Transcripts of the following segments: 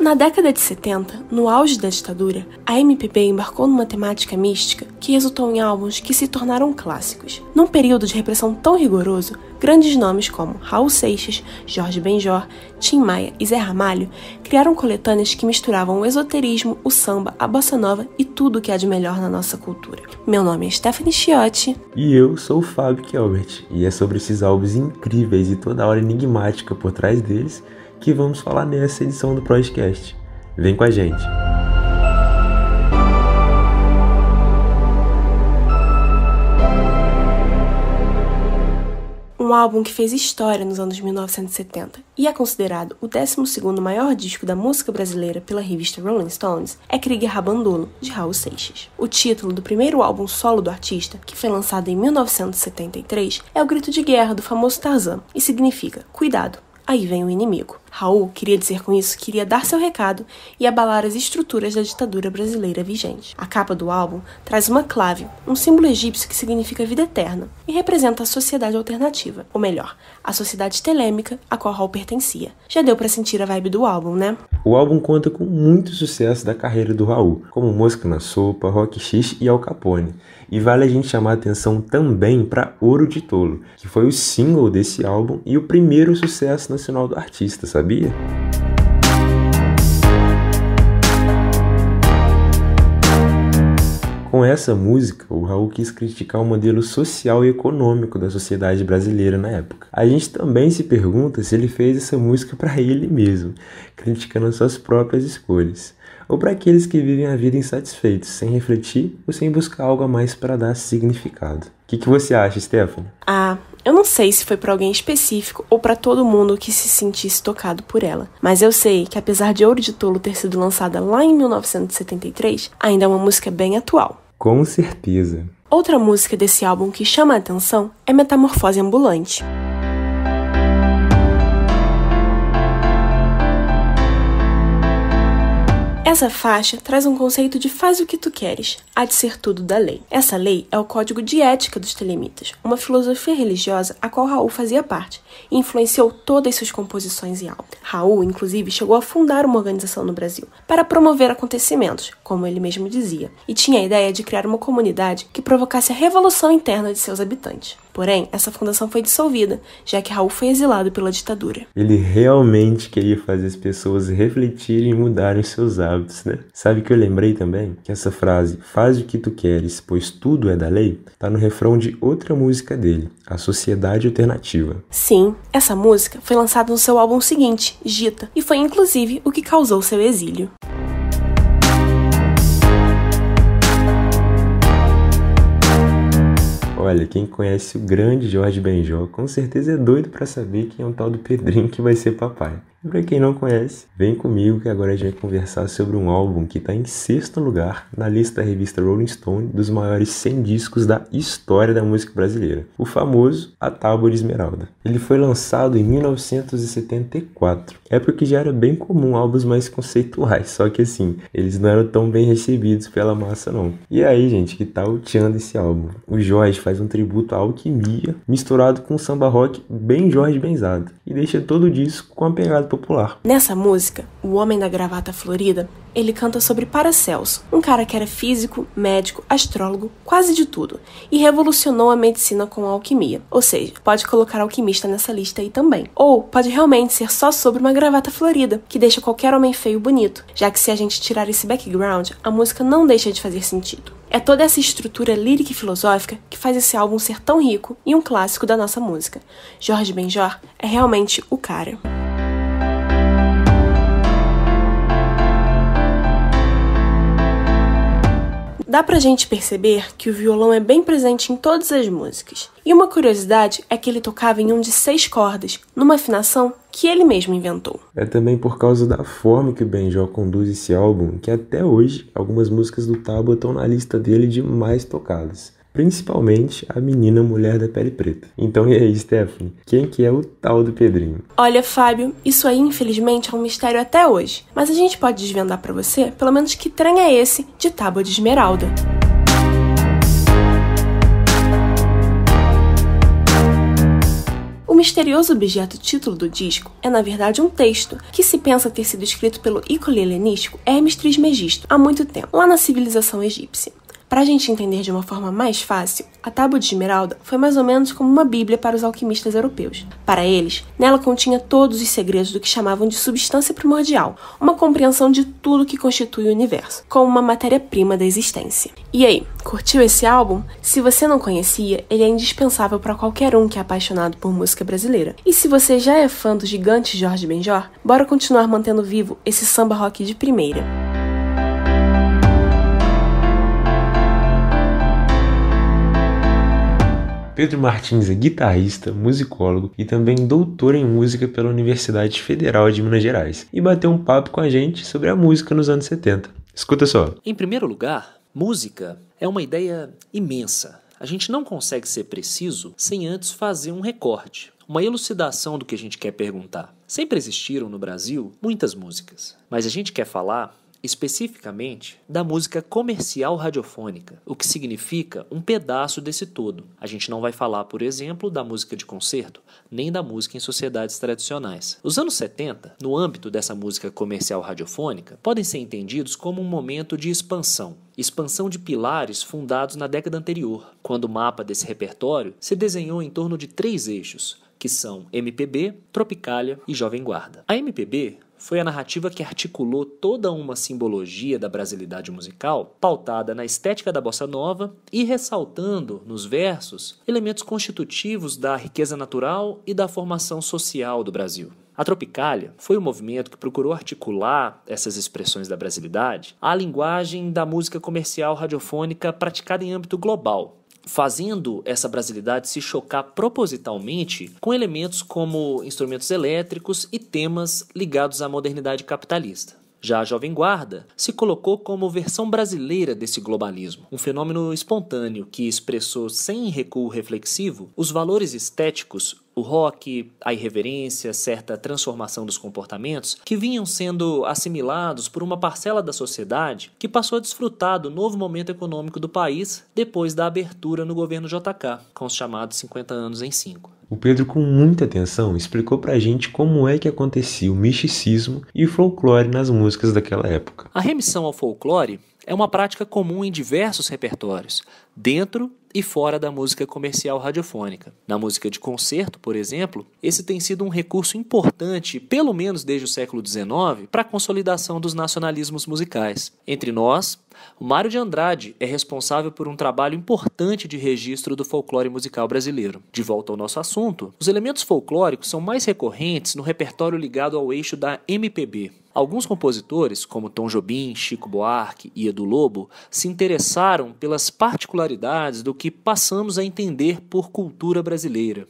Na década de 70, no auge da ditadura, a MPB embarcou numa temática mística que resultou em álbuns que se tornaram clássicos. Num período de repressão tão rigoroso, Grandes nomes como Raul Seixas, Jorge Benjor, Tim Maia e Zé Ramalho criaram coletâneas que misturavam o esoterismo, o samba, a bossa nova e tudo o que há de melhor na nossa cultura. Meu nome é Stephanie Chiotti. E eu sou o Fábio Kelbert. E é sobre esses álbuns incríveis e toda a hora enigmática por trás deles que vamos falar nessa edição do podcast. Vem com a gente! um álbum que fez história nos anos 1970 e é considerado o 12 maior disco da música brasileira pela revista Rolling Stones, é Krieg Rabandolo, de Raul Seixas. O título do primeiro álbum solo do artista, que foi lançado em 1973, é o grito de guerra do famoso Tarzan e significa Cuidado, aí vem o inimigo. Raul queria dizer com isso que queria dar seu recado e abalar as estruturas da ditadura brasileira vigente. A capa do álbum traz uma clave, um símbolo egípcio que significa vida eterna e representa a sociedade alternativa, ou melhor, a sociedade telêmica a qual Raul pertencia. Já deu para sentir a vibe do álbum, né? O álbum conta com muito sucesso da carreira do Raul, como Mosca na Sopa, Rock X e Al Capone. E vale a gente chamar a atenção também para Ouro de Tolo, que foi o single desse álbum e o primeiro sucesso nacional do artista, sabia? Com essa música, o Raul quis criticar o modelo social e econômico da sociedade brasileira na época. A gente também se pergunta se ele fez essa música para ele mesmo, criticando as suas próprias escolhas ou para aqueles que vivem a vida insatisfeitos, sem refletir ou sem buscar algo a mais para dar significado. O que, que você acha, Stephanie? Ah, eu não sei se foi para alguém específico ou para todo mundo que se sentisse tocado por ela, mas eu sei que apesar de Ouro de Tolo ter sido lançada lá em 1973, ainda é uma música bem atual. Com certeza. Outra música desse álbum que chama a atenção é Metamorfose Ambulante. Essa faixa traz um conceito de faz o que tu queres, há de ser tudo da lei. Essa lei é o código de ética dos telemitas, uma filosofia religiosa a qual Raul fazia parte e influenciou todas suas composições e almas. Raul, inclusive, chegou a fundar uma organização no Brasil para promover acontecimentos, como ele mesmo dizia, e tinha a ideia de criar uma comunidade que provocasse a revolução interna de seus habitantes. Porém, essa fundação foi dissolvida, já que Raul foi exilado pela ditadura. Ele realmente queria fazer as pessoas refletirem e mudarem seus hábitos, né? Sabe que eu lembrei também? Que essa frase, faz o que tu queres, pois tudo é da lei, tá no refrão de outra música dele, A Sociedade Alternativa. Sim, essa música foi lançada no seu álbum seguinte, Gita, e foi inclusive o que causou seu exílio. Olha, quem conhece o grande Jorge Benjó, com certeza é doido para saber quem é o tal do Pedrinho que vai ser papai. Para quem não conhece, vem comigo que agora a gente vai conversar sobre um álbum que está em sexto lugar na lista da revista Rolling Stone dos maiores 100 discos da história da música brasileira, o famoso A Tábua de Esmeralda. Ele foi lançado em 1974, época que já era bem comum álbuns mais conceituais, só que assim, eles não eram tão bem recebidos pela massa não. E aí, gente, que tá teando esse álbum? O Jorge faz um tributo à alquimia misturado com samba rock bem Jorge Benzado e deixa todo o disco com a pegada popular. Nessa música, o homem da gravata florida, ele canta sobre Paracelso, um cara que era físico, médico, astrólogo, quase de tudo, e revolucionou a medicina com a alquimia. Ou seja, pode colocar alquimista nessa lista aí também. Ou pode realmente ser só sobre uma gravata florida, que deixa qualquer homem feio bonito, já que se a gente tirar esse background, a música não deixa de fazer sentido. É toda essa estrutura lírica e filosófica que faz esse álbum ser tão rico e um clássico da nossa música. Jorge Benjor é realmente o cara. Dá pra gente perceber que o violão é bem presente em todas as músicas. E uma curiosidade é que ele tocava em um de seis cordas, numa afinação que ele mesmo inventou. É também por causa da forma que o Benjol conduz esse álbum que até hoje algumas músicas do Tábua estão na lista dele de mais tocadas principalmente a menina mulher da pele preta. Então e aí, Stephanie, quem que é o tal do Pedrinho? Olha, Fábio, isso aí infelizmente é um mistério até hoje, mas a gente pode desvendar para você, pelo menos que trem é esse de tábua de esmeralda. O misterioso objeto título do disco é, na verdade, um texto que se pensa ter sido escrito pelo ícone helenístico Hermes Trismegisto há muito tempo, lá na civilização egípcia. Para a gente entender de uma forma mais fácil, a Tábua de Esmeralda foi mais ou menos como uma bíblia para os alquimistas europeus. Para eles, nela continha todos os segredos do que chamavam de substância primordial, uma compreensão de tudo que constitui o universo, como uma matéria-prima da existência. E aí, curtiu esse álbum? Se você não conhecia, ele é indispensável para qualquer um que é apaixonado por música brasileira. E se você já é fã do gigante Jorge Benjor, bora continuar mantendo vivo esse samba rock de primeira. Pedro Martins é guitarrista, musicólogo e também doutor em música pela Universidade Federal de Minas Gerais e bateu um papo com a gente sobre a música nos anos 70. Escuta só. Em primeiro lugar, música é uma ideia imensa. A gente não consegue ser preciso sem antes fazer um recorte, uma elucidação do que a gente quer perguntar. Sempre existiram no Brasil muitas músicas, mas a gente quer falar especificamente da música comercial radiofônica, o que significa um pedaço desse todo. A gente não vai falar, por exemplo, da música de concerto, nem da música em sociedades tradicionais. Os anos 70, no âmbito dessa música comercial radiofônica, podem ser entendidos como um momento de expansão, expansão de pilares fundados na década anterior, quando o mapa desse repertório se desenhou em torno de três eixos, que são MPB, Tropicália e Jovem Guarda. A MPB foi a narrativa que articulou toda uma simbologia da brasilidade musical, pautada na estética da bossa nova e ressaltando, nos versos, elementos constitutivos da riqueza natural e da formação social do Brasil. A Tropicália foi um movimento que procurou articular essas expressões da brasilidade à linguagem da música comercial radiofônica praticada em âmbito global, fazendo essa brasilidade se chocar propositalmente com elementos como instrumentos elétricos e temas ligados à modernidade capitalista. Já a Jovem Guarda se colocou como versão brasileira desse globalismo, um fenômeno espontâneo que expressou sem recuo reflexivo os valores estéticos, o rock, a irreverência, certa transformação dos comportamentos que vinham sendo assimilados por uma parcela da sociedade que passou a desfrutar do novo momento econômico do país depois da abertura no governo JK, com os chamados 50 anos em 5. O Pedro, com muita atenção, explicou pra gente como é que acontecia o misticismo e o folclore nas músicas daquela época. A remissão ao folclore é uma prática comum em diversos repertórios, dentro e fora da música comercial radiofônica. Na música de concerto, por exemplo, esse tem sido um recurso importante, pelo menos desde o século XIX, para a consolidação dos nacionalismos musicais. Entre nós, Mário de Andrade é responsável por um trabalho importante de registro do folclore musical brasileiro. De volta ao nosso assunto, os elementos folclóricos são mais recorrentes no repertório ligado ao eixo da MPB, Alguns compositores, como Tom Jobim, Chico Buarque e Edu Lobo, se interessaram pelas particularidades do que passamos a entender por cultura brasileira,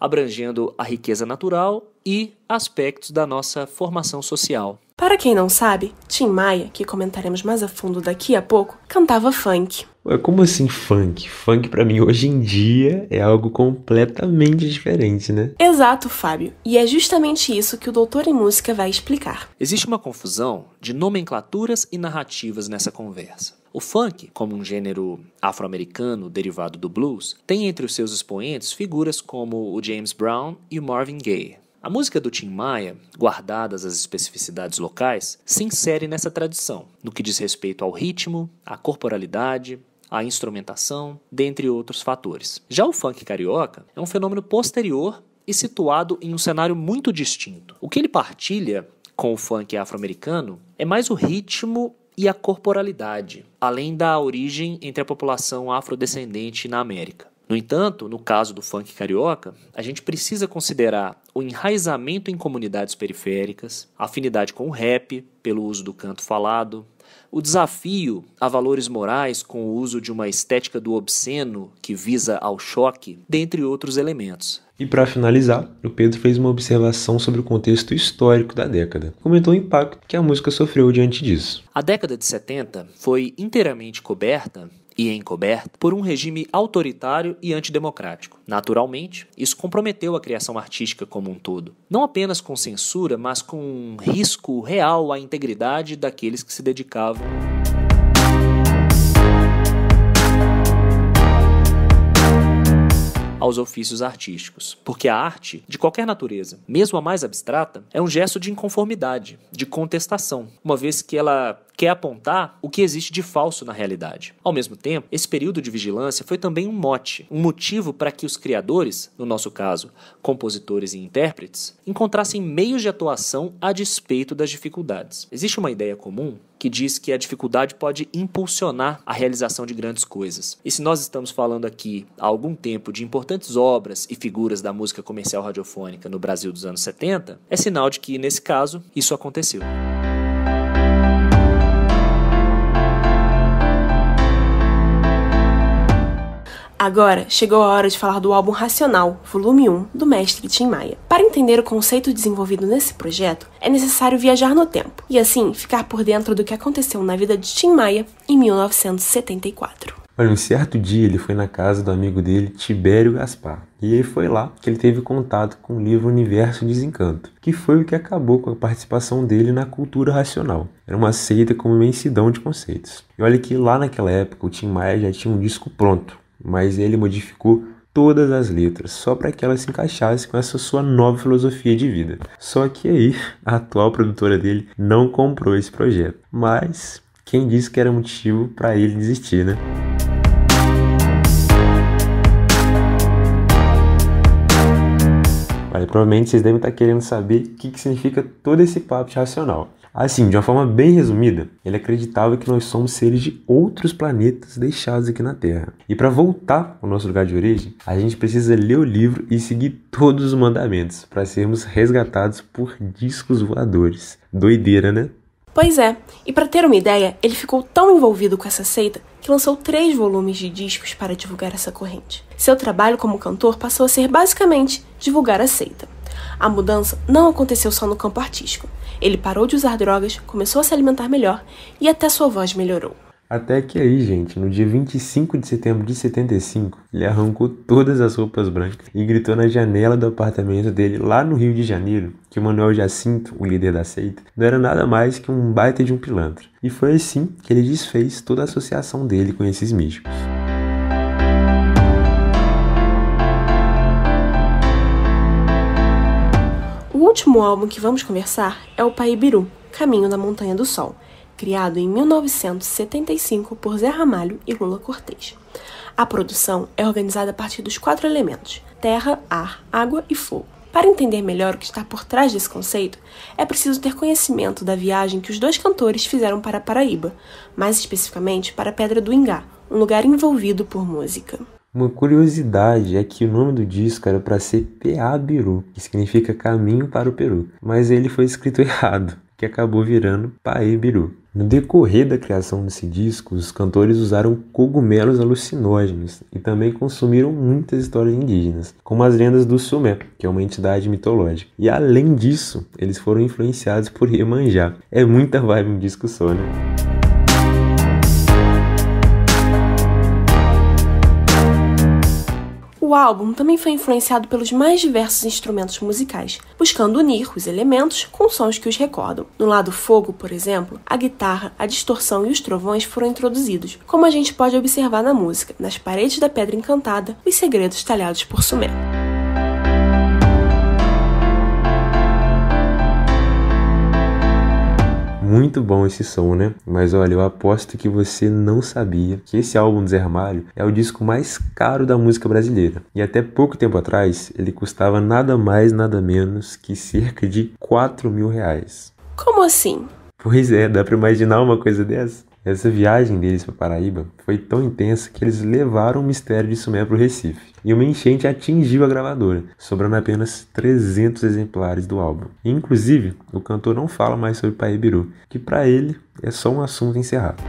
abrangendo a riqueza natural e aspectos da nossa formação social. Para quem não sabe, Tim Maia, que comentaremos mais a fundo daqui a pouco, cantava funk. Como assim funk? Funk para mim hoje em dia é algo completamente diferente, né? Exato, Fábio. E é justamente isso que o doutor em música vai explicar. Existe uma confusão de nomenclaturas e narrativas nessa conversa. O funk, como um gênero afro-americano derivado do blues, tem entre os seus expoentes figuras como o James Brown e o Marvin Gaye. A música do Tim Maia, guardadas as especificidades locais, se insere nessa tradição, no que diz respeito ao ritmo, à corporalidade, à instrumentação, dentre outros fatores. Já o funk carioca é um fenômeno posterior e situado em um cenário muito distinto. O que ele partilha com o funk afro-americano é mais o ritmo e a corporalidade, além da origem entre a população afrodescendente na América. No entanto, no caso do funk carioca, a gente precisa considerar o enraizamento em comunidades periféricas, a afinidade com o rap, pelo uso do canto falado, o desafio a valores morais com o uso de uma estética do obsceno que visa ao choque, dentre outros elementos. E para finalizar, o Pedro fez uma observação sobre o contexto histórico da década. Comentou o impacto que a música sofreu diante disso. A década de 70 foi inteiramente coberta e encoberto por um regime autoritário e antidemocrático. Naturalmente, isso comprometeu a criação artística como um todo, não apenas com censura, mas com um risco real à integridade daqueles que se dedicavam. aos ofícios artísticos, porque a arte, de qualquer natureza, mesmo a mais abstrata, é um gesto de inconformidade, de contestação, uma vez que ela quer apontar o que existe de falso na realidade. Ao mesmo tempo, esse período de vigilância foi também um mote, um motivo para que os criadores, no nosso caso, compositores e intérpretes, encontrassem meios de atuação a despeito das dificuldades. Existe uma ideia comum que diz que a dificuldade pode impulsionar a realização de grandes coisas. E se nós estamos falando aqui há algum tempo de importantes obras e figuras da música comercial radiofônica no Brasil dos anos 70, é sinal de que, nesse caso, isso aconteceu. Agora chegou a hora de falar do álbum Racional, volume 1, do mestre Tim Maia. Para entender o conceito desenvolvido nesse projeto, é necessário viajar no tempo e assim ficar por dentro do que aconteceu na vida de Tim Maia em 1974. Olha, um certo dia ele foi na casa do amigo dele, Tibério Gaspar, e aí foi lá que ele teve contato com o livro Universo Desencanto, que foi o que acabou com a participação dele na cultura racional. Era uma seita com uma imensidão de conceitos. E olha que lá naquela época o Tim Maia já tinha um disco pronto, mas ele modificou todas as letras, só para que elas se encaixassem com essa sua nova filosofia de vida. Só que aí, a atual produtora dele não comprou esse projeto. Mas quem disse que era motivo para ele desistir, né? Olha, provavelmente vocês devem estar tá querendo saber o que, que significa todo esse papo de racional. Assim, de uma forma bem resumida, ele acreditava que nós somos seres de outros planetas deixados aqui na Terra. E para voltar ao nosso lugar de origem, a gente precisa ler o livro e seguir todos os mandamentos para sermos resgatados por discos voadores. Doideira, né? Pois é, e para ter uma ideia, ele ficou tão envolvido com essa seita que lançou três volumes de discos para divulgar essa corrente. Seu trabalho como cantor passou a ser basicamente divulgar a seita. A mudança não aconteceu só no campo artístico. Ele parou de usar drogas, começou a se alimentar melhor e até sua voz melhorou. Até que aí, gente, no dia 25 de setembro de 75, ele arrancou todas as roupas brancas e gritou na janela do apartamento dele lá no Rio de Janeiro que Manuel Jacinto, o líder da seita, não era nada mais que um baita de um pilantra. E foi assim que ele desfez toda a associação dele com esses místicos. último álbum que vamos conversar é o Paibiru, Caminho da Montanha do Sol, criado em 1975 por Zé Ramalho e Lula Cortez. A produção é organizada a partir dos quatro elementos: terra, ar, água e fogo. Para entender melhor o que está por trás desse conceito, é preciso ter conhecimento da viagem que os dois cantores fizeram para a Paraíba, mais especificamente para a Pedra do Ingá, um lugar envolvido por música. Uma curiosidade é que o nome do disco era para ser P.A. Biru, que significa Caminho para o Peru, mas ele foi escrito errado, que acabou virando Pae Biru. No decorrer da criação desse disco, os cantores usaram cogumelos alucinógenos e também consumiram muitas histórias indígenas, como as lendas do Sumé, que é uma entidade mitológica. E além disso, eles foram influenciados por Iemanjá. É muita vibe um disco só, né? O álbum também foi influenciado pelos mais diversos instrumentos musicais, buscando unir os elementos com sons que os recordam. No lado fogo, por exemplo, a guitarra, a distorção e os trovões foram introduzidos, como a gente pode observar na música, nas paredes da Pedra Encantada, os segredos talhados por Sumé. Muito bom esse som, né? Mas olha, eu aposto que você não sabia que esse álbum do Zé Ramalho é o disco mais caro da música brasileira. E até pouco tempo atrás, ele custava nada mais, nada menos que cerca de 4 mil reais. Como assim? Pois é, dá pra imaginar uma coisa dessa? Essa viagem deles para Paraíba foi tão intensa que eles levaram o mistério de Sumé para o Recife. E uma enchente atingiu a gravadora, sobrando apenas 300 exemplares do álbum. E, inclusive, o cantor não fala mais sobre Paibiru, que para ele é só um assunto encerrado.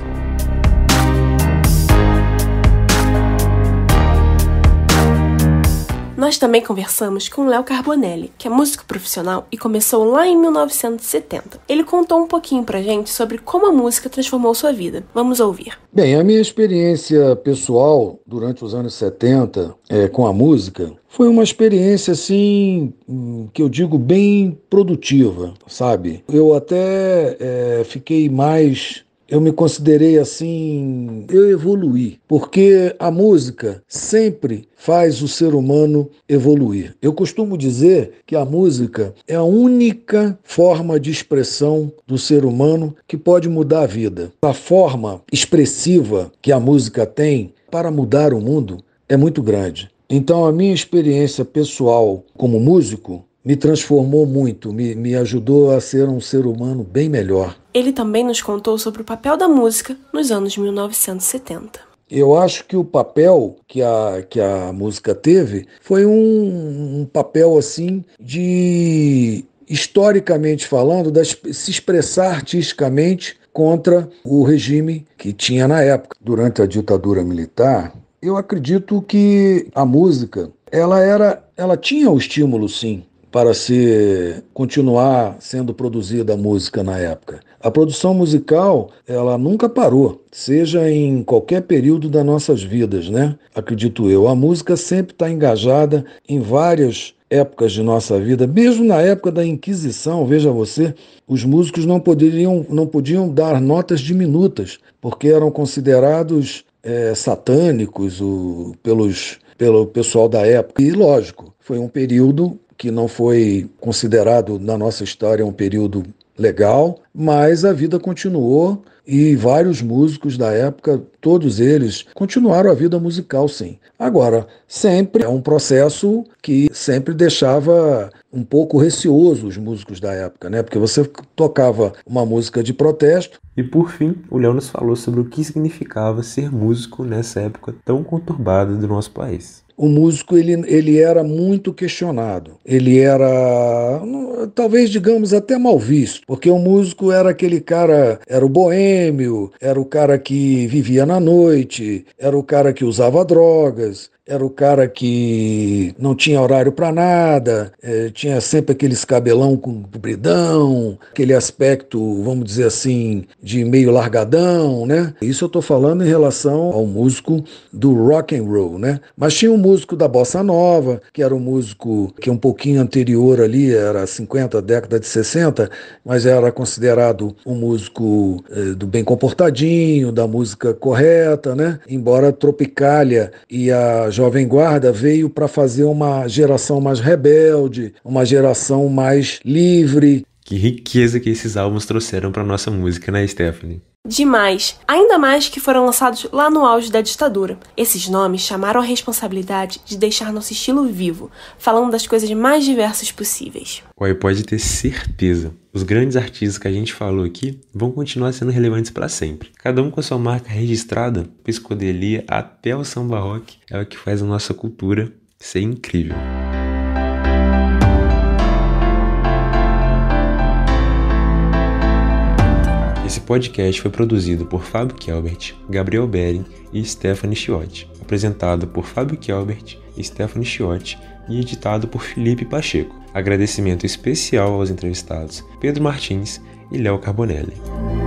Nós também conversamos com Léo Carbonelli, que é músico profissional e começou lá em 1970. Ele contou um pouquinho pra gente sobre como a música transformou sua vida. Vamos ouvir. Bem, a minha experiência pessoal durante os anos 70 é, com a música foi uma experiência assim hum, que eu digo bem produtiva, sabe? Eu até é, fiquei mais eu me considerei assim, eu evoluí, porque a música sempre faz o ser humano evoluir. Eu costumo dizer que a música é a única forma de expressão do ser humano que pode mudar a vida. A forma expressiva que a música tem para mudar o mundo é muito grande. Então, a minha experiência pessoal como músico me transformou muito, me, me ajudou a ser um ser humano bem melhor. Ele também nos contou sobre o papel da música nos anos 1970. Eu acho que o papel que a, que a música teve foi um, um papel assim de historicamente falando, se expressar artisticamente contra o regime que tinha na época. Durante a ditadura militar, eu acredito que a música ela era ela tinha o estímulo sim para se continuar sendo produzida a música na época. A produção musical, ela nunca parou, seja em qualquer período das nossas vidas, né? Acredito eu. A música sempre está engajada em várias épocas de nossa vida, mesmo na época da Inquisição, veja você, os músicos não poderiam, não podiam dar notas diminutas, porque eram considerados é, satânicos o, pelos pelo pessoal da época. E lógico, foi um período que não foi considerado na nossa história um período legal, mas a vida continuou e vários músicos da época, todos eles, continuaram a vida musical, sim. Agora, sempre é um processo que sempre deixava um pouco receoso os músicos da época, né? Porque você tocava uma música de protesto. E por fim, o Léo nos falou sobre o que significava ser músico nessa época tão conturbada do nosso país o músico ele, ele era muito questionado. Ele era, talvez digamos, até mal visto, porque o músico era aquele cara, era o boêmio, era o cara que vivia na noite, era o cara que usava drogas, era o cara que não tinha horário para nada, é, tinha sempre aqueles cabelão com bridão, aquele aspecto, vamos dizer assim, de meio largadão, né? Isso eu estou falando em relação ao músico do rock and roll, né? Mas tinha um músico da bossa nova, que era um músico que um pouquinho anterior ali, era 50, década de 60, mas era considerado um músico é, do bem comportadinho, da música correta, né? Embora Tropicália e a Jovem Guarda veio para fazer uma geração mais rebelde, uma geração mais livre. Que riqueza que esses álbuns trouxeram para nossa música, né, Stephanie? demais, ainda mais que foram lançados lá no auge da ditadura. Esses nomes chamaram a responsabilidade de deixar nosso estilo vivo, falando das coisas mais diversas possíveis. Ué, pode ter certeza. Os grandes artistas que a gente falou aqui vão continuar sendo relevantes para sempre. Cada um com a sua marca registrada, psicodelia até o samba rock, é o que faz a nossa cultura ser incrível. podcast foi produzido por Fábio Kelbert, Gabriel Bering e Stephanie Chiotti, apresentado por Fábio Kelbert e Stephanie Chiotti e editado por Felipe Pacheco. Agradecimento especial aos entrevistados Pedro Martins e Léo Carbonelli.